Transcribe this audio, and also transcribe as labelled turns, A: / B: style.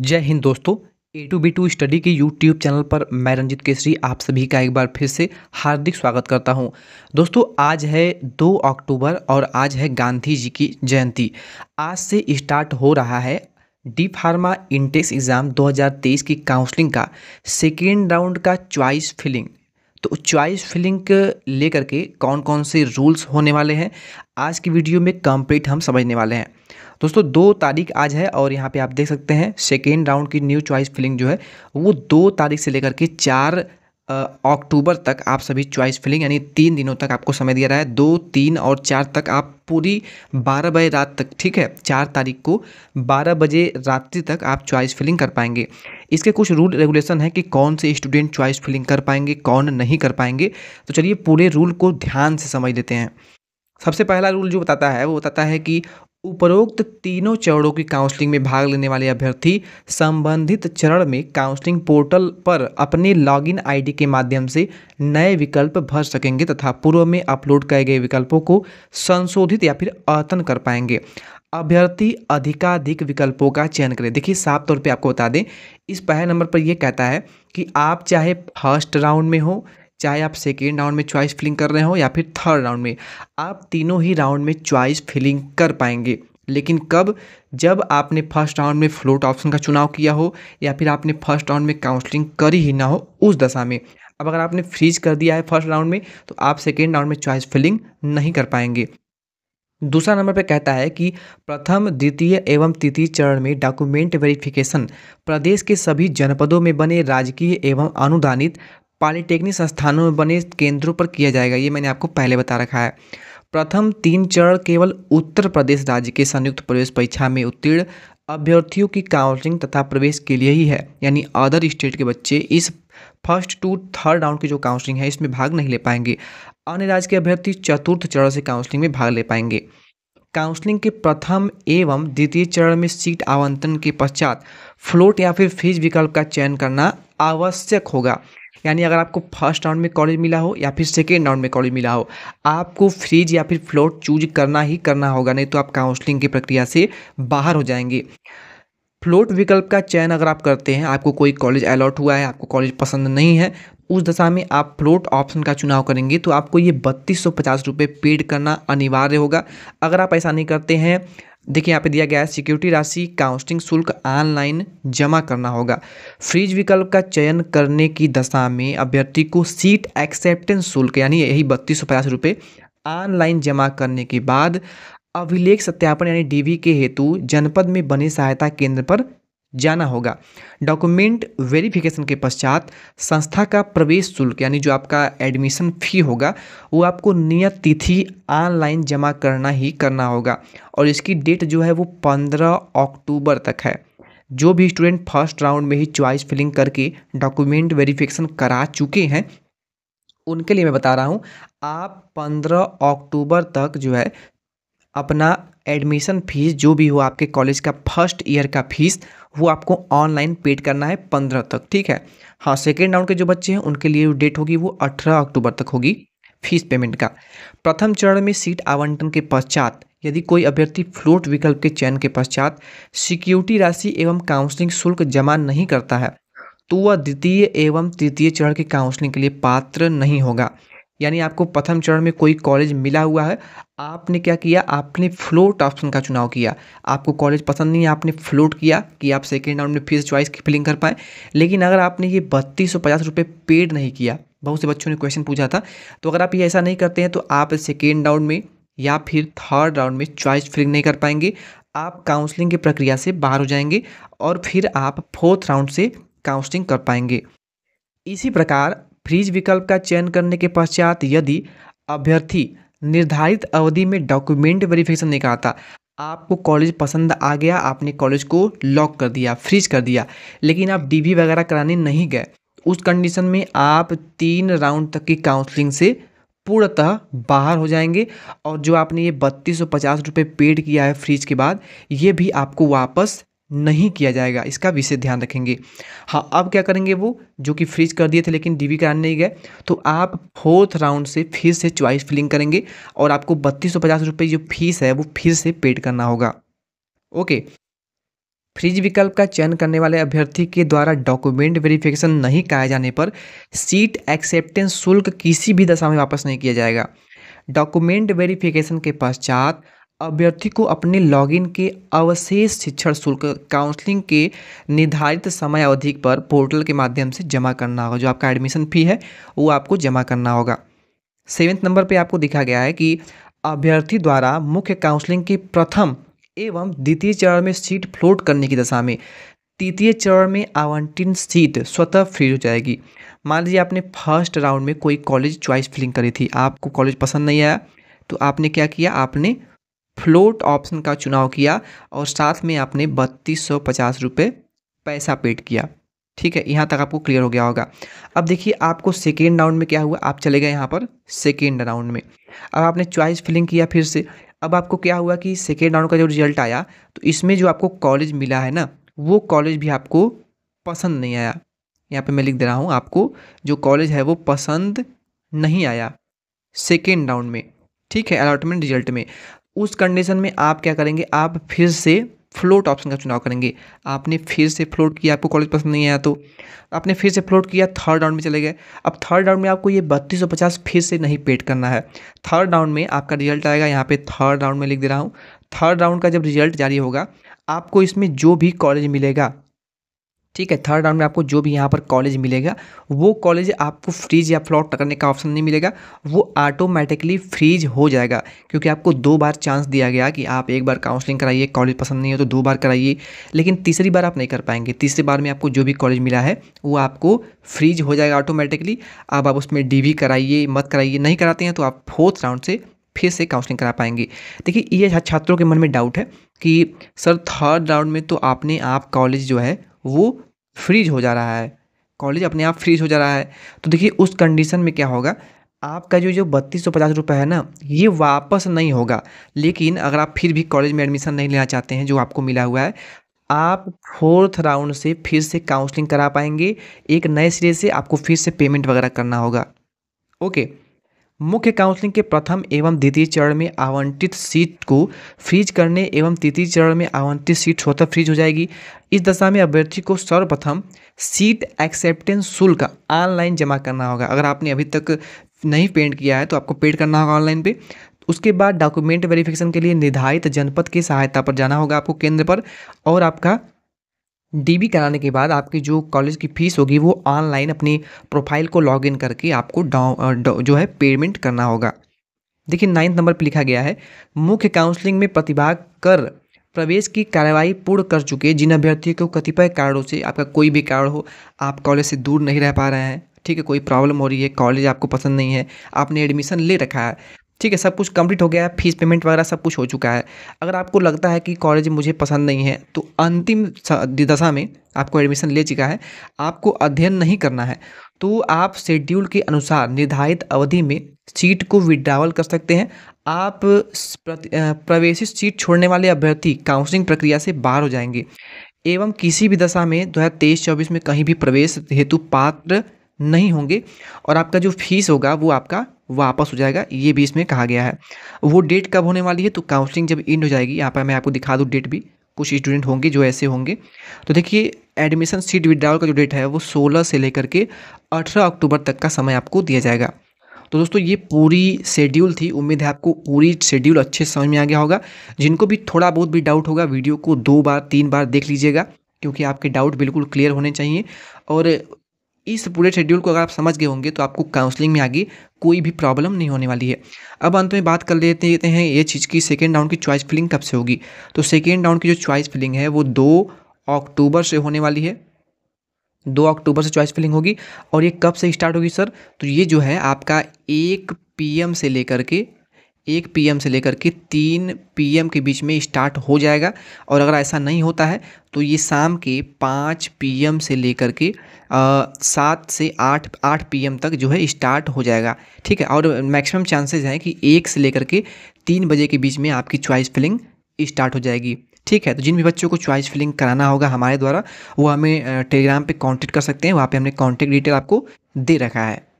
A: जय हिंद दोस्तों A to B to study के यूट्यूब चैनल पर मैं रंजित केसरी आप सभी का एक बार फिर से हार्दिक स्वागत करता हूं। दोस्तों आज है दो अक्टूबर और आज है गांधी जी की जयंती आज से स्टार्ट हो रहा है डी फार्मा इंटेक्स एग्ज़ाम 2023 की काउंसलिंग का सेकेंड राउंड का च्वाइस फिलिंग तो चॉइस फिलिंग लेकर के कौन कौन से रूल्स होने वाले हैं आज की वीडियो में कंप्लीट हम समझने वाले हैं दोस्तों दो तारीख आज है और यहाँ पे आप देख सकते हैं सेकेंड राउंड की न्यू चॉइस फिलिंग जो है वो दो तारीख से लेकर के चार अक्टूबर तक आप सभी चॉइस फिलिंग यानी तीन दिनों तक आपको समय दिया रहा है दो तीन और चार तक आप पूरी बारह बजे रात तक ठीक है चार तारीख को बारह बजे रात्रि तक आप चॉइस फिलिंग कर पाएंगे इसके कुछ रूल रेगुलेशन है कि कौन से स्टूडेंट चॉइस फिलिंग कर पाएंगे कौन नहीं कर पाएंगे तो चलिए पूरे रूल को ध्यान से समझ लेते हैं सबसे पहला रूल जो बताता है वो बताता है कि उपरोक्त तीनों चरणों की काउंसलिंग में भाग लेने वाले अभ्यर्थी संबंधित चरण में काउंसलिंग पोर्टल पर अपने लॉगिन आईडी के माध्यम से नए विकल्प भर सकेंगे तथा पूर्व में अपलोड किए गए विकल्पों को संशोधित या फिर अतन कर पाएंगे अभ्यर्थी अधिकाधिक विकल्पों का चयन करें देखिए साफ तौर पर आपको बता दें इस पहले नंबर पर यह कहता है कि आप चाहे फर्स्ट राउंड में हो चाहे आप सेकेंड राउंड में चॉइस फिलिंग कर रहे हो या फिर थर्ड राउंड में आप तीनों ही राउंड में चॉइस फिलिंग कर पाएंगे लेकिन कब जब आपने फर्स्ट राउंड में फ्लोट ऑप्शन का चुनाव किया हो या फिर आपने फर्स्ट राउंड में काउंसलिंग करी ही ना हो उस दशा में अब अगर आपने फ्रीज कर दिया है फर्स्ट राउंड में तो आप सेकेंड राउंड में चॉइस फिलिंग नहीं कर पाएंगे दूसरा नंबर पर कहता है कि प्रथम द्वितीय एवं तृतीय चरण में डॉक्यूमेंट वेरिफिकेशन प्रदेश के सभी जनपदों में बने राजकीय एवं अनुदानित पॉलिटेक्निक संस्थानों में बने केंद्रों पर किया जाएगा ये मैंने आपको पहले बता रखा है प्रथम तीन चरण केवल उत्तर प्रदेश राज्य के संयुक्त प्रवेश परीक्षा में उत्तीर्ण अभ्यर्थियों की काउंसलिंग तथा प्रवेश के लिए ही है यानी अदर स्टेट के बच्चे इस फर्स्ट टू थर्ड राउंड की जो काउंसलिंग है इसमें भाग नहीं ले पाएंगे अन्य राज्य के अभ्यर्थी चतुर्थ चरण से काउंसलिंग में भाग ले पाएंगे काउंसलिंग के प्रथम एवं द्वितीय चरण में सीट आवंटन के पश्चात फ्लोट या फिर फीस विकल्प का चयन करना आवश्यक होगा यानी अगर आपको फर्स्ट राउंड में कॉलेज मिला हो या फिर सेकेंड राउंड में कॉलेज मिला हो आपको फ्रीज या फिर फ्लोट चूज करना ही करना होगा नहीं तो आप काउंसलिंग की प्रक्रिया से बाहर हो जाएंगे फ्लोट विकल्प का चयन अगर आप करते हैं आपको कोई कॉलेज अलॉट हुआ है आपको कॉलेज पसंद नहीं है उस दशा में आप फ्लोट ऑप्शन का चुनाव करेंगे तो आपको ये बत्तीस सौ पचास रुपये पेड करना अनिवार्य होगा अगर आप ऐसा नहीं करते हैं देखिए यहाँ पे दिया गया है सिक्योरिटी राशि काउंसलिंग शुल्क ऑनलाइन जमा करना होगा फ्रीज विकल्प का चयन करने की दशा में अभ्यर्थी को सीट एक्सेप्टेंस शुल्क यानी यही बत्तीस सौ पचास रुपये ऑनलाइन जमा करने के बाद अभिलेख सत्यापन यानी डीवी के हेतु जनपद में बने सहायता केंद्र पर जाना होगा डॉक्यूमेंट वेरिफिकेशन के पश्चात संस्था का प्रवेश शुल्क यानी जो आपका एडमिशन फ़ी होगा वो आपको नियत तिथि ऑनलाइन जमा करना ही करना होगा और इसकी डेट जो है वो पंद्रह अक्टूबर तक है जो भी स्टूडेंट फर्स्ट राउंड में ही चॉइस फिलिंग करके डॉक्यूमेंट वेरिफिकेशन करा चुके हैं उनके लिए मैं बता रहा हूँ आप 15 अक्टूबर तक जो है अपना एडमिशन फ़ीस जो भी हो आपके कॉलेज का फर्स्ट ईयर का फीस वो आपको ऑनलाइन पेड करना है पंद्रह तक ठीक है हाँ सेकेंड राउंड के जो बच्चे हैं उनके लिए डेट होगी वो अठारह अक्टूबर तक होगी फीस पेमेंट का प्रथम चरण में सीट आवंटन के पश्चात यदि कोई अभ्यर्थी फ्लोट विकल्प के चयन के पश्चात सिक्योरिटी राशि एवं काउंसलिंग शुल्क जमा नहीं करता है तो वह द्वितीय एवं तृतीय चरण के काउंसलिंग के लिए पात्र नहीं होगा यानी आपको प्रथम चरण में कोई कॉलेज मिला हुआ है आपने क्या किया आपने फ्लोट ऑप्शन का चुनाव किया आपको कॉलेज पसंद नहीं है आपने फ्लोट किया कि आप सेकेंड राउंड में फीस चॉइस की फिलिंग कर पाएँ लेकिन अगर आपने ये बत्तीस सौ पचास रुपये पेड नहीं किया बहुत से बच्चों ने क्वेश्चन पूछा था तो अगर आप ये ऐसा नहीं करते हैं तो आप सेकेंड राउंड में या फिर थर्ड राउंड में चॉइस फिलिंग नहीं कर पाएंगे आप काउंसलिंग की प्रक्रिया से बाहर हो जाएंगे और फिर आप फोर्थ राउंड से काउंसलिंग कर पाएंगे इसी प्रकार फ्रीज विकल्प का चयन करने के पश्चात यदि अभ्यर्थी निर्धारित अवधि में डॉक्यूमेंट वेरिफिकेशन नहीं कराता आपको कॉलेज पसंद आ गया आपने कॉलेज को लॉक कर दिया फ्रीज कर दिया लेकिन आप डीवी वगैरह कराने नहीं गए उस कंडीशन में आप तीन राउंड तक की काउंसलिंग से पूर्णतः बाहर हो जाएंगे और जो आपने ये बत्तीस सौ पचास रुपये पेड किया है फ्रीज के बाद ये भी आपको वापस नहीं किया जाएगा इसका विशेष ध्यान रखेंगे हाँ अब क्या करेंगे वो जो कि फ्रीज कर दिए थे लेकिन डीवी कराने नहीं गए तो आप फोर्थ राउंड से फिर से च्वाइस फिलिंग करेंगे और आपको बत्तीस सौ पचास रुपये जो फीस है वो फिर से पेड करना होगा ओके फ्रिज विकल्प का चयन करने वाले अभ्यर्थी के द्वारा डॉक्यूमेंट वेरिफिकेशन नहीं कराए जाने पर सीट एक्सेप्टेंस शुल्क किसी भी दशा में वापस नहीं किया जाएगा डॉक्यूमेंट वेरिफिकेशन के पश्चात अभ्यर्थी को अपने लॉगिन के अवशेष शिक्षण शुल्क काउंसलिंग के निर्धारित समय अवधि पर पोर्टल के माध्यम से जमा करना होगा जो आपका एडमिशन फ़ी है वो आपको जमा करना होगा सेवेंथ नंबर पे आपको दिखा गया है कि अभ्यर्थी द्वारा मुख्य काउंसलिंग के प्रथम एवं द्वितीय चरण में सीट फ्लोट करने की दशा में तृतीय चरण में आवंटित सीट स्वतः फ्री हो जाएगी मान लीजिए आपने फर्स्ट राउंड में कोई कॉलेज च्वाइस फिलिंग करी थी आपको कॉलेज पसंद नहीं आया तो आपने क्या किया आपने फ्लोट ऑप्शन का चुनाव किया और साथ में आपने बत्तीस सौ पचास रुपये पैसा पेड किया ठीक है यहाँ तक आपको क्लियर हो गया होगा अब देखिए आपको सेकेंड राउंड में क्या हुआ आप चले गए यहाँ पर सेकेंड राउंड में अब आपने चॉइस फिलिंग किया फिर से अब आपको क्या हुआ कि सेकेंड राउंड का जो रिजल्ट आया तो इसमें जो आपको कॉलेज मिला है ना वो कॉलेज भी आपको पसंद नहीं आया यहाँ पे मैं लिख दे रहा हूँ आपको जो कॉलेज है वो पसंद नहीं आया सेकेंड राउंड में ठीक है अलॉटमेंट रिजल्ट में उस कंडीशन में आप क्या करेंगे आप फिर से फ्लोट ऑप्शन का चुनाव करेंगे आपने फिर से फ्लोट किया आपको कॉलेज पसंद नहीं आया तो आपने फिर से फ्लोट किया थर्ड राउंड में चले गए अब थर्ड राउंड में आपको ये बत्तीस पचास फिर से नहीं पेट करना है थर्ड राउंड में आपका रिजल्ट आएगा यहाँ पे थर्ड राउंड में लिख दे रहा हूँ थर्ड राउंड का जब रिजल्ट जारी होगा आपको इसमें जो भी कॉलेज मिलेगा ठीक है थर्ड राउंड में आपको जो भी यहाँ पर कॉलेज मिलेगा वो कॉलेज आपको फ्रीज या फ्लॉट करने का ऑप्शन नहीं मिलेगा वो ऑटोमेटिकली फ्रीज हो जाएगा क्योंकि आपको दो बार चांस दिया गया कि आप एक बार काउंसलिंग कराइए कॉलेज पसंद नहीं हो तो दो बार कराइए लेकिन तीसरी बार आप नहीं कर पाएंगे तीसरी बार में आपको जो भी कॉलेज मिला है वो आपको फ्रीज हो जाएगा ऑटोमेटिकली अब आप उसमें डी कराइए मत कराइए नहीं कराते हैं तो आप फोर्थ राउंड से फिर से काउंसलिंग करा पाएंगे देखिए ये छात्रों के मन में डाउट है कि सर थर्ड राउंड में तो आपने आप कॉलेज जो है वो फ्रीज हो जा रहा है कॉलेज अपने आप फ्रीज हो जा रहा है तो देखिए उस कंडीशन में क्या होगा आपका जो जो बत्तीस सौ पचास रुपये है ना ये वापस नहीं होगा लेकिन अगर आप फिर भी कॉलेज में एडमिशन नहीं लेना चाहते हैं जो आपको मिला हुआ है आप फोर्थ राउंड से फिर से काउंसलिंग करा पाएंगे एक नए सिरे से आपको फिर से पेमेंट वगैरह करना होगा ओके मुख्य काउंसलिंग के प्रथम एवं द्वितीय चरण में आवंटित सीट को फ्रीज करने एवं तृतीय चरण में आवंटित सीट स्वतः फ्रीज हो जाएगी इस दशा में अभ्यर्थी को सर्वप्रथम सीट एक्सेप्टेंस शुल्क ऑनलाइन जमा करना होगा अगर आपने अभी तक नहीं पेंट किया है तो आपको पेड करना होगा ऑनलाइन पे उसके बाद डॉक्यूमेंट वेरिफिकेशन के लिए निर्धारित जनपद की सहायता पर जाना होगा आपको केंद्र पर और आपका डीबी कराने के बाद आपकी जो कॉलेज की फ़ीस होगी वो ऑनलाइन अपनी प्रोफाइल को लॉगिन करके आपको डाउन जो है पेमेंट करना होगा देखिए नाइन्थ नंबर पर लिखा गया है मुख्य काउंसलिंग में प्रतिभाग कर प्रवेश की कार्रवाई पूर्ण कर चुके जिन अभ्यर्थियों को कतिपय कारणों से आपका कोई भी कारण हो आप कॉलेज से दूर नहीं रह पा रहे हैं ठीक है कोई प्रॉब्लम हो रही है कॉलेज आपको पसंद नहीं है आपने एडमिशन ले रखा है ठीक है सब कुछ कंप्लीट हो गया है फीस पेमेंट वगैरह सब कुछ हो चुका है अगर आपको लगता है कि कॉलेज मुझे पसंद नहीं है तो अंतिम दशा में आपको एडमिशन ले चुका है आपको अध्ययन नहीं करना है तो आप शेड्यूल के अनुसार निर्धारित अवधि में सीट को विड्रावल कर सकते हैं आप प्रवेशित सीट छोड़ने वाले अभ्यर्थी काउंसलिंग प्रक्रिया से बाहर हो जाएंगे एवं किसी भी दशा में दो हज़ार तेईस चौबीस में कहीं भी प्रवेश हेतु पात्र नहीं होंगे और आपका जो फीस होगा वो आपका वापस हो जाएगा ये भी इसमें कहा गया है वो डेट कब होने वाली है तो काउंसलिंग जब एंड हो जाएगी यहाँ पर मैं आपको दिखा दूँ डेट भी कुछ स्टूडेंट होंगे जो ऐसे होंगे तो देखिए एडमिशन सीट विड्रॉल का जो डेट है वो सोलह से लेकर के अठारह अक्टूबर तक का समय आपको दिया जाएगा तो दोस्तों ये पूरी शेड्यूल थी उम्मीद है आपको पूरी शेड्यूल अच्छे समझ में आ गया होगा जिनको भी थोड़ा बहुत भी डाउट होगा वीडियो को दो बार तीन बार देख लीजिएगा क्योंकि आपके डाउट बिल्कुल क्लियर होने चाहिए और इस पूरे शेड्यूल को अगर आप समझ गए होंगे तो आपको काउंसलिंग में आगे कोई भी प्रॉब्लम नहीं होने वाली है अब अंत में बात कर लेते हैं ये चीज़ की सेकेंड राउंड की चॉइस फिलिंग कब से होगी तो सेकेंड राउंड की जो चॉइस फिलिंग है वो दो अक्टूबर से होने वाली है दो अक्टूबर से चॉइस फिलिंग होगी और ये कब से स्टार्ट होगी सर तो ये जो है आपका एक पीएम से लेकर के एक पीएम से लेकर के तीन पीएम के बीच में स्टार्ट हो जाएगा और अगर ऐसा नहीं होता है तो ये शाम के पाँच पीएम से लेकर के सात से आठ आठ पीएम तक जो है स्टार्ट हो जाएगा ठीक है और मैक्सिमम चांसेस हैं कि एक से लेकर के तीन बजे के बीच में आपकी चॉइस फिलिंग स्टार्ट हो जाएगी ठीक है तो जिन भी बच्चों को चॉइस फिलिंग कराना होगा हमारे द्वारा वो हमें टेलीग्राम पर कॉन्टेक्ट कर सकते हैं वहाँ पर हमने कॉन्टेक्ट डिटेल आपको दे रखा है